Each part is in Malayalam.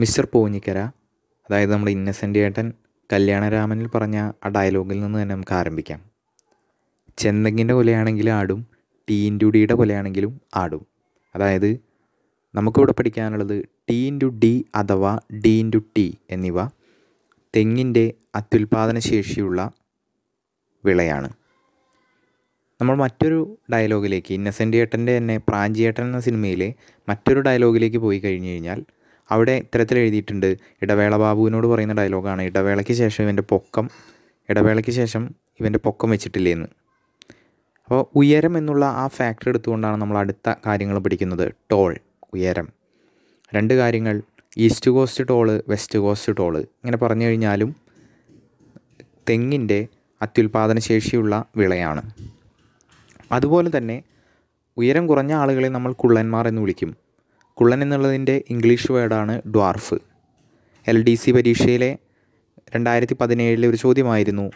മിസ്റ്റർ പൂഞ്ഞിക്കര അതായത് നമ്മുടെ ഇന്നസെൻ്റ് ഏട്ടൻ കല്യാണരാമനിൽ പറഞ്ഞ ആ ഡയലോഗിൽ നിന്ന് തന്നെ നമുക്ക് ആരംഭിക്കാം ചെന്തെങ്കിൻ്റെ കൊലയാണെങ്കിലും ആടും ടീൻ ഡിയുടെ കൊലയാണെങ്കിലും ആടും അതായത് നമുക്കിവിടെ പഠിക്കാനുള്ളത് ടി ടു ഡി അഥവാ ഡി ടു ടി എന്നിവ തെങ്ങിൻ്റെ അത്യുൽപാദന ശേഷിയുള്ള വിളയാണ് നമ്മൾ മറ്റൊരു ഡയലോഗിലേക്ക് ഇന്നസെൻ്റ് ഏട്ടൻ്റെ തന്നെ ഏട്ടൻ എന്ന സിനിമയിലെ മറ്റൊരു ഡയലോഗിലേക്ക് പോയി കഴിഞ്ഞു കഴിഞ്ഞാൽ അവിടെ ഇത്തരത്തിൽ എഴുതിയിട്ടുണ്ട് ഇടവേള ബാബുവിനോട് പറയുന്ന ഡയലോഗാണ് ഇടവേളയ്ക്ക് ശേഷം ഇവൻ്റെ പൊക്കം ഇടവേളയ്ക്ക് ശേഷം ഇവൻ്റെ പൊക്കം എന്ന് അപ്പോൾ ഉയരം എന്നുള്ള ആ ഫാക്ടർ എടുത്തുകൊണ്ടാണ് നമ്മൾ അടുത്ത കാര്യങ്ങൾ പഠിക്കുന്നത് ടോൾ ഉയരം രണ്ട് കാര്യങ്ങൾ East Coast tall West Coast tall ഇങ്ങനെ പറഞ്ഞു കഴിഞ്ഞാലും തെങ്ങിൻ്റെ അത്യുൽപാദന ശേഷിയുള്ള വിളയാണ് അതുപോലെ തന്നെ ഉയരം കുറഞ്ഞ ആളുകളെ നമ്മൾ കുള്ളന്മാർ എന്ന് വിളിക്കും കുള്ളൻ എന്നുള്ളതിൻ്റെ ഇംഗ്ലീഷ് വേർഡാണ് ഡ്വാർഫ് എൽ ഡി സി പരീക്ഷയിലെ രണ്ടായിരത്തി പതിനേഴിലെ ഒരു ചോദ്യമായിരുന്നു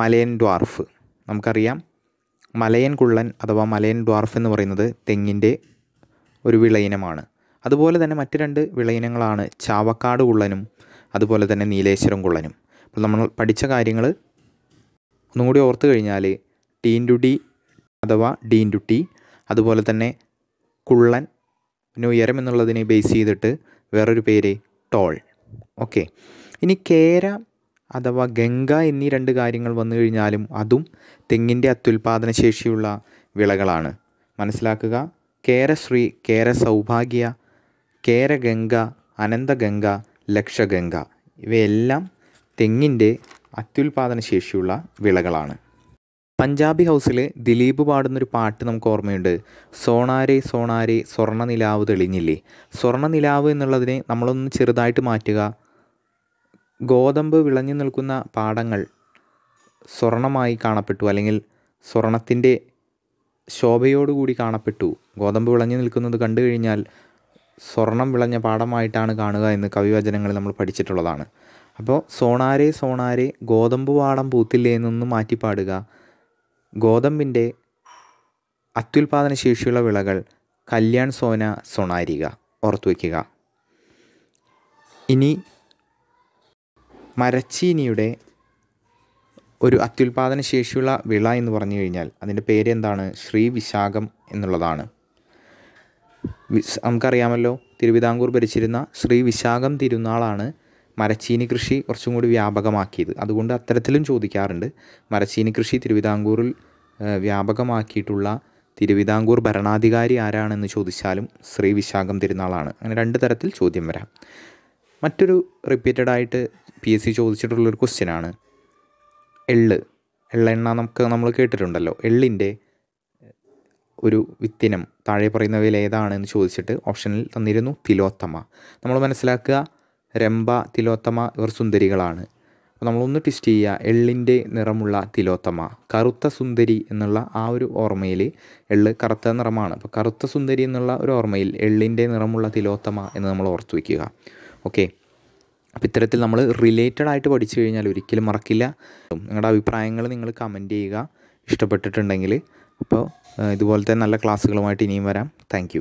മലയൻ ഡ്വാർഫ് നമുക്കറിയാം മലയൻ കുള്ളൻ അഥവാ മലയൻ ഡ്വാർഫ് എന്ന് പറയുന്നത് തെങ്ങിൻ്റെ ഒരു വിളയിനമാണ് അതുപോലെ തന്നെ മറ്റു രണ്ട് വിളയിനങ്ങളാണ് ചാവക്കാട് കുള്ളനും അതുപോലെ തന്നെ നീലേശ്വരം കുള്ളനും അപ്പോൾ നമ്മൾ പഠിച്ച കാര്യങ്ങൾ ഒന്നുകൂടി ഓർത്തു കഴിഞ്ഞാൽ ടീൻ ടു ഡി അഥവാ ഡീൻ ടു ടി അതുപോലെ തന്നെ കുള്ളൻ പിന്നെ ഉയരം എന്നുള്ളതിനെ ബേസ് ചെയ്തിട്ട് വേറൊരു പേര് ടോൾ ഓക്കെ ഇനി കേര അഥവാ ഗംഗ എന്നീ രണ്ട് കാര്യങ്ങൾ വന്നു കഴിഞ്ഞാലും അതും തെങ്ങിൻ്റെ അത്യുൽപാദന ശേഷിയുള്ള വിളകളാണ് മനസ്സിലാക്കുക കേരശ്രീ കേര സൗഭാഗ്യ കേരഗംഗ അനന്തഗംഗ ലക്ഷഗംഗ ഇവയെല്ലാം തെങ്ങിൻ്റെ അത്യുൽപാദന ശേഷിയുള്ള വിളകളാണ് പഞ്ചാബി ഹൗസിൽ ദിലീപ് പാടുന്നൊരു പാട്ട് നമുക്ക് ഓർമ്മയുണ്ട് സോണാരെ സോണാരെ സ്വർണ്ണ നിലാവ് തെളിഞ്ഞില്ലേ സ്വർണ്ണ നിലാവ് എന്നുള്ളതിനെ നമ്മളൊന്ന് ചെറുതായിട്ട് മാറ്റുക ഗോതമ്പ് വിളഞ്ഞു നിൽക്കുന്ന പാടങ്ങൾ സ്വർണമായി കാണപ്പെട്ടു അല്ലെങ്കിൽ സ്വർണത്തിൻ്റെ ശോഭയോടുകൂടി കാണപ്പെട്ടു ഗോതമ്പ് വിളഞ്ഞു നിൽക്കുന്നത് കണ്ടു കഴിഞ്ഞാൽ സ്വർണം വിളഞ്ഞ പാടമായിട്ടാണ് കാണുക എന്ന് കവിവചനങ്ങളിൽ നമ്മൾ പഠിച്ചിട്ടുള്ളതാണ് അപ്പോൾ സോണാരെ സോണാരെ ഗോതമ്പ് പാടം പൂത്തില്ലേ എന്നൊന്ന് മാറ്റി പാടുക ഗോതമ്പിൻ്റെ അത്യുൽപാദന ശേഷിയുള്ള വിളകൾ കല്യാൺ സോന സൊണാരിക ഓർത്തു വയ്ക്കുക ഇനി മരച്ചീനിയുടെ ഒരു അത്യുൽപാദന ശേഷിയുള്ള വിള എന്ന് പറഞ്ഞു കഴിഞ്ഞാൽ അതിൻ്റെ പേര് എന്താണ് ശ്രീ വിശാഖം എന്നുള്ളതാണ് നമുക്കറിയാമല്ലോ തിരുവിതാംകൂർ ഭരിച്ചിരുന്ന ശ്രീ വിശാഖം തിരുനാളാണ് മരച്ചീനി കൃഷി കുറച്ചും കൂടി വ്യാപകമാക്കിയത് അതുകൊണ്ട് അത്തരത്തിലും ചോദിക്കാറുണ്ട് മരച്ചീനി കൃഷി തിരുവിതാംകൂറിൽ വ്യാപകമാക്കിയിട്ടുള്ള തിരുവിതാംകൂർ ഭരണാധികാരി ആരാണെന്ന് ചോദിച്ചാലും ശ്രീ വിശാഖം തിരുനാളാണ് അങ്ങനെ രണ്ട് തരത്തിൽ ചോദ്യം വരാം മറ്റൊരു റിപ്പീറ്റഡ് ആയിട്ട് പി എസ് സി ചോദിച്ചിട്ടുള്ളൊരു ക്വസ്റ്റ്യനാണ് എള്ള് എള്ളെണ്ണ നമുക്ക് നമ്മൾ കേട്ടിട്ടുണ്ടല്ലോ എള്ളിൻ്റെ ഒരു വിത്തിനം താഴെ പറയുന്നവയിൽ ഏതാണ് എന്ന് ചോദിച്ചിട്ട് ഓപ്ഷനിൽ തന്നിരുന്നു തിലോത്തമ നമ്മൾ മനസ്സിലാക്കുക രംഭ തിലോത്തമ ഇവർ സുന്ദരികളാണ് അപ്പോൾ നമ്മളൊന്ന് ട്വിസ്റ്റ് ചെയ്യുക എള്ളിൻ്റെ നിറമുള്ള തിലോത്തമ കറുത്ത സുന്ദരി എന്നുള്ള ആ ഒരു ഓർമ്മയിൽ എള്ള് കറുത്ത നിറമാണ് അപ്പോൾ കറുത്ത സുന്ദരി എന്നുള്ള ഒരു ഓർമ്മയിൽ എള്ളിൻ്റെ നിറമുള്ള തിലോത്തമ എന്ന് നമ്മൾ ഓർത്തു വയ്ക്കുക ഓക്കെ അപ്പോൾ ഇത്തരത്തിൽ നമ്മൾ റിലേറ്റഡ് ആയിട്ട് പഠിച്ചു കഴിഞ്ഞാൽ ഒരിക്കലും മറക്കില്ല നിങ്ങളുടെ അഭിപ്രായങ്ങൾ നിങ്ങൾ കമൻറ്റ് ചെയ്യുക ഇഷ്ടപ്പെട്ടിട്ടുണ്ടെങ്കിൽ അപ്പോൾ ഇതുപോലത്തെ നല്ല ക്ലാസ്സുകളുമായിട്ട് ഇനിയും വരാം താങ്ക്